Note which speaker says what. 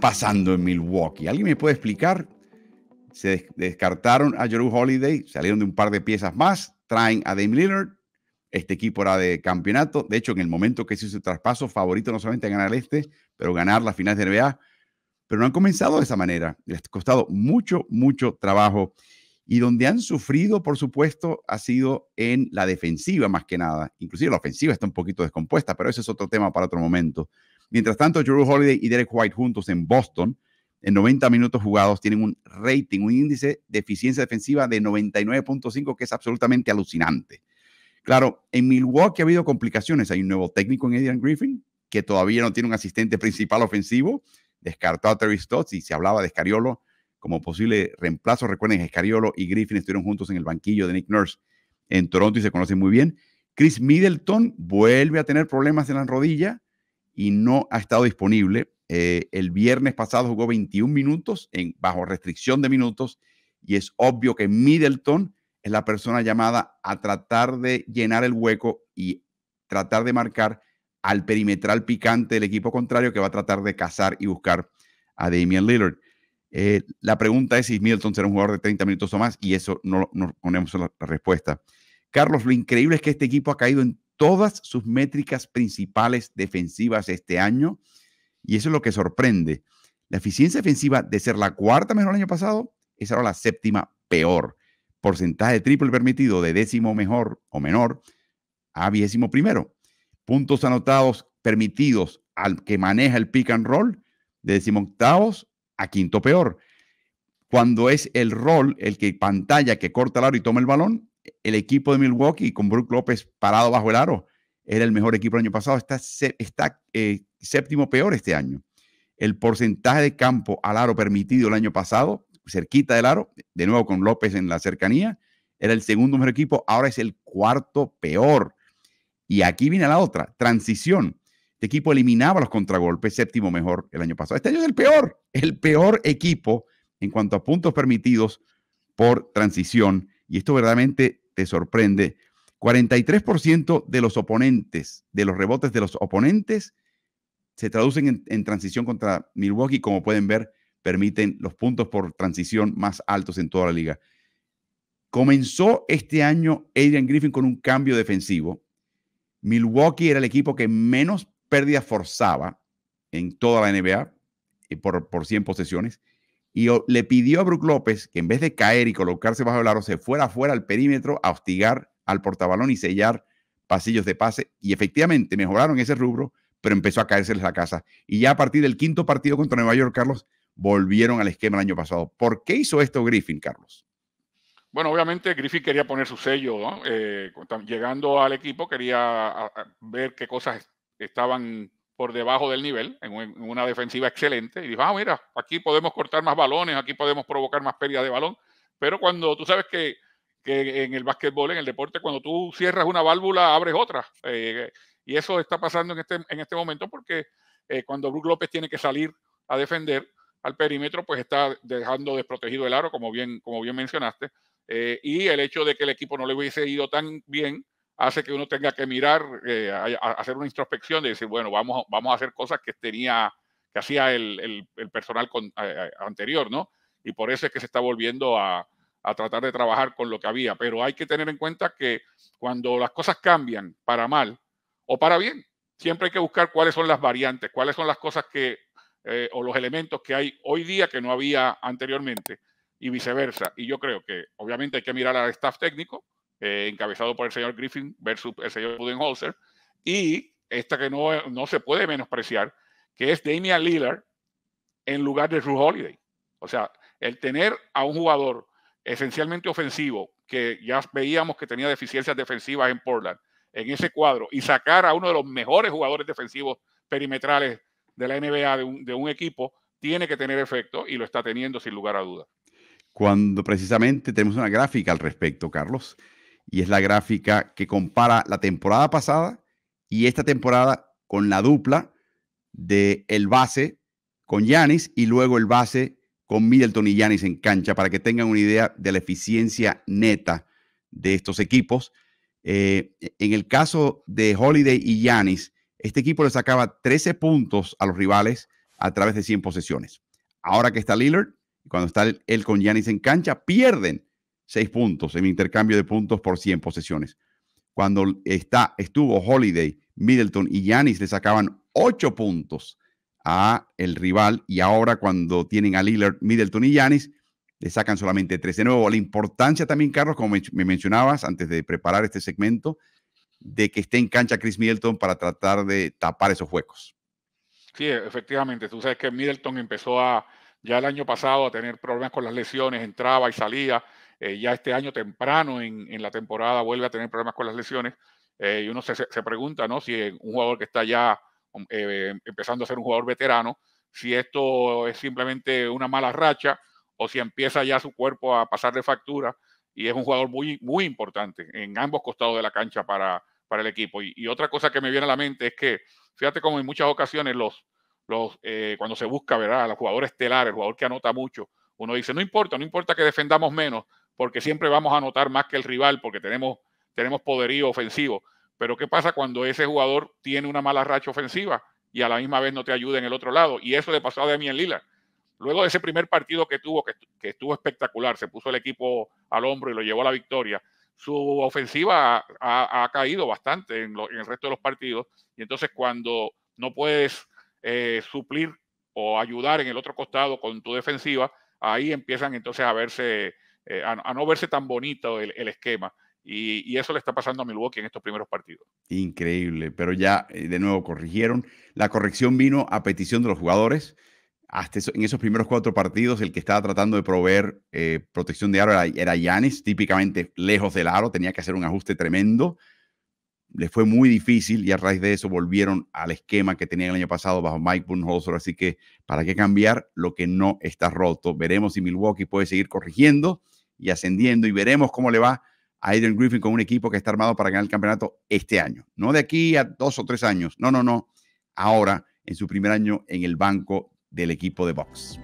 Speaker 1: pasando en Milwaukee? ¿Alguien me puede explicar? Se descartaron a George Holiday, salieron de un par de piezas más, traen a Dame Lillard, este equipo era de campeonato. De hecho, en el momento que se hizo el traspaso, favorito no solamente a ganar este, pero ganar las finales de NBA. Pero no han comenzado de esa manera. Les ha costado mucho, mucho trabajo. Y donde han sufrido, por supuesto, ha sido en la defensiva más que nada. Inclusive la ofensiva está un poquito descompuesta, pero ese es otro tema para otro momento. Mientras tanto, Drew Holiday y Derek White juntos en Boston, en 90 minutos jugados, tienen un rating, un índice de eficiencia defensiva de 99.5, que es absolutamente alucinante. Claro, en Milwaukee ha habido complicaciones. Hay un nuevo técnico en Adrian Griffin, que todavía no tiene un asistente principal ofensivo. Descartó a Terry Stotts y se hablaba de Escariolo como posible reemplazo. Recuerden, Escariolo y Griffin estuvieron juntos en el banquillo de Nick Nurse en Toronto y se conocen muy bien. Chris Middleton vuelve a tener problemas en la rodilla y no ha estado disponible. Eh, el viernes pasado jugó 21 minutos en, bajo restricción de minutos y es obvio que Middleton es la persona llamada a tratar de llenar el hueco y tratar de marcar al perimetral picante del equipo contrario que va a tratar de cazar y buscar a Damian Lillard. Eh, la pregunta es si Middleton será un jugador de 30 minutos o más y eso no, nos ponemos la respuesta. Carlos, lo increíble es que este equipo ha caído en todas sus métricas principales defensivas este año. Y eso es lo que sorprende. La eficiencia defensiva de ser la cuarta mejor el año pasado es ahora la séptima peor. Porcentaje de triple permitido de décimo mejor o menor a vigésimo primero. Puntos anotados permitidos al que maneja el pick and roll de décimo octavos a quinto peor. Cuando es el rol el que pantalla, que corta el aro y toma el balón, el equipo de Milwaukee con Brook López parado bajo el aro era el mejor equipo el año pasado, está, eh, séptimo peor este año. El porcentaje de campo al aro permitido el año pasado, cerquita del aro, de nuevo con López en la cercanía, era el segundo mejor equipo, ahora es el cuarto peor. Y aquí viene la otra, transición. Este equipo eliminaba los contragolpes, séptimo mejor el año pasado. Este año es el peor, el peor equipo en cuanto a puntos permitidos por transición y esto verdaderamente te sorprende, 43% de los oponentes, de los rebotes de los oponentes, se traducen en, transición contra Milwaukee. Como pueden ver, permiten los puntos por transición más altos en toda la liga. Comenzó este año Adrian Griffin con un cambio defensivo. Milwaukee era el equipo que menos pérdidas forzaba en toda la NBA eh, por, por 100 posesiones y le pidió a Brook López que en vez de caer y colocarse bajo el aro, se fuera afuera al perímetro a hostigar al portabalón y sellar pasillos de pase. Y efectivamente mejoraron ese rubro, pero empezó a caérseles la casa. Y ya a partir del quinto partido contra Nueva York, Carlos, volvieron al esquema el año pasado. ¿Por qué hizo esto Griffin, Carlos?
Speaker 2: Bueno, obviamente Griffin quería poner su sello, eh, llegando al equipo quería ver qué cosas estaban por debajo del nivel, en, una defensiva excelente, y dijo, ah, mira, aquí podemos cortar más balones, aquí podemos provocar más pérdida de balón, pero cuando tú sabes que, en el básquetbol, en el deporte, cuando tú cierras una válvula, abres otra, eh, y eso está pasando en este, en este momento porque eh, cuando Brook López tiene que salir a defender al perímetro, pues está dejando desprotegido el aro, como bien, como bien mencionaste, eh, y el hecho de que el equipo no le hubiese ido tan bien, hace que uno tenga que mirar, eh, hacer una introspección de decir, bueno, vamos, vamos a hacer cosas que tenía, que hacía el, personal anterior, ¿no? Y por eso es que se está volviendo a, tratar de trabajar con lo que había. Pero hay que tener en cuenta que cuando las cosas cambian para mal o para bien, siempre hay que buscar cuáles son las variantes, cuáles son las cosas que eh, o los elementos que hay hoy día que no había anteriormente y viceversa. Y yo creo que obviamente hay que mirar al staff técnico, eh, encabezado por el señor Griffin versus el señor Budenholzer, y esta que no, se puede menospreciar, que es Damian Lillard en lugar de Drew Holiday. O sea, el tener a un jugador esencialmente ofensivo, que ya veíamos que tenía deficiencias defensivas en Portland, en ese cuadro, y sacar a uno de los mejores jugadores defensivos perimetrales de la NBA de un, de un equipo, tiene que tener efecto y lo está teniendo sin lugar a dudas.
Speaker 1: Cuando precisamente tenemos una gráfica al respecto, Carlos, y es la gráfica que compara la temporada pasada y esta temporada con la dupla de el base con Yanis y luego el base con Middleton y Yanis en cancha para que tengan una idea de la eficiencia neta de estos equipos. Eh, en el caso de Holiday y Yanis, este equipo le sacaba 13 puntos a los rivales a través de 100 posesiones. Ahora que está Lillard, cuando está él con Yanis en cancha, pierden seis puntos en intercambio de puntos por 100 posesiones. Cuando está, estuvo Holiday, Middleton y Yanis le sacaban ocho puntos a el rival y ahora cuando tienen a Lillard, Middleton y Yanis le sacan solamente tres. De nuevo, la importancia también, Carlos, como me mencionabas antes de preparar este segmento, de que esté en cancha Chris Middleton para tratar de tapar esos huecos.
Speaker 2: Sí, efectivamente. Tú sabes que Middleton empezó a, ya el año pasado a tener problemas con las lesiones, entraba y salía. Eh, ya este año temprano en, la temporada vuelve a tener problemas con las lesiones. Eh, y uno se, pregunta, ¿no? Si un jugador que está ya um, eh, empezando a ser un jugador veterano, si esto es simplemente una mala racha o si empieza ya su cuerpo a pasar de factura y es un jugador muy, muy importante en ambos costados de la cancha para, el equipo. Y, otra cosa que me viene a la mente es que, fíjate como en muchas ocasiones los, los, cuando se busca, ¿verdad? los jugadores estelar, el jugador que anota mucho, uno dice, no importa, no importa que defendamos menos, porque siempre vamos a notar más que el rival, porque tenemos, tenemos poderío ofensivo. Pero ¿qué pasa cuando ese jugador tiene una mala racha ofensiva y a la misma vez no te ayuda en el otro lado? Y eso le pasó a Damián Lila Luego de ese primer partido que tuvo, que, estuvo espectacular, se puso el equipo al hombro y lo llevó a la victoria, su ofensiva ha, caído bastante en, el resto de los partidos. Y entonces cuando no puedes eh, suplir o ayudar en el otro costado con tu defensiva, ahí empiezan entonces a verse eh, a, no verse tan bonito el, el esquema. Y, y, eso le está pasando a Milwaukee en estos primeros partidos.
Speaker 1: Increíble, pero ya eh, de nuevo corrigieron. La corrección vino a petición de los jugadores. Hasta en esos primeros cuatro partidos, el que estaba tratando de proveer eh, protección de aro era Yanis, típicamente lejos del aro, tenía que hacer un ajuste tremendo. le fue muy difícil y a raíz de eso volvieron al esquema que tenían el año pasado bajo Mike Bunholzer. Así que, ¿para qué cambiar lo que no está roto? Veremos si Milwaukee puede seguir corrigiendo y ascendiendo y veremos cómo le va a aiden Griffin con un equipo que está armado para ganar el campeonato este año. No de aquí a dos o tres años, no, no, no. Ahora, en su primer año en el banco del equipo de box.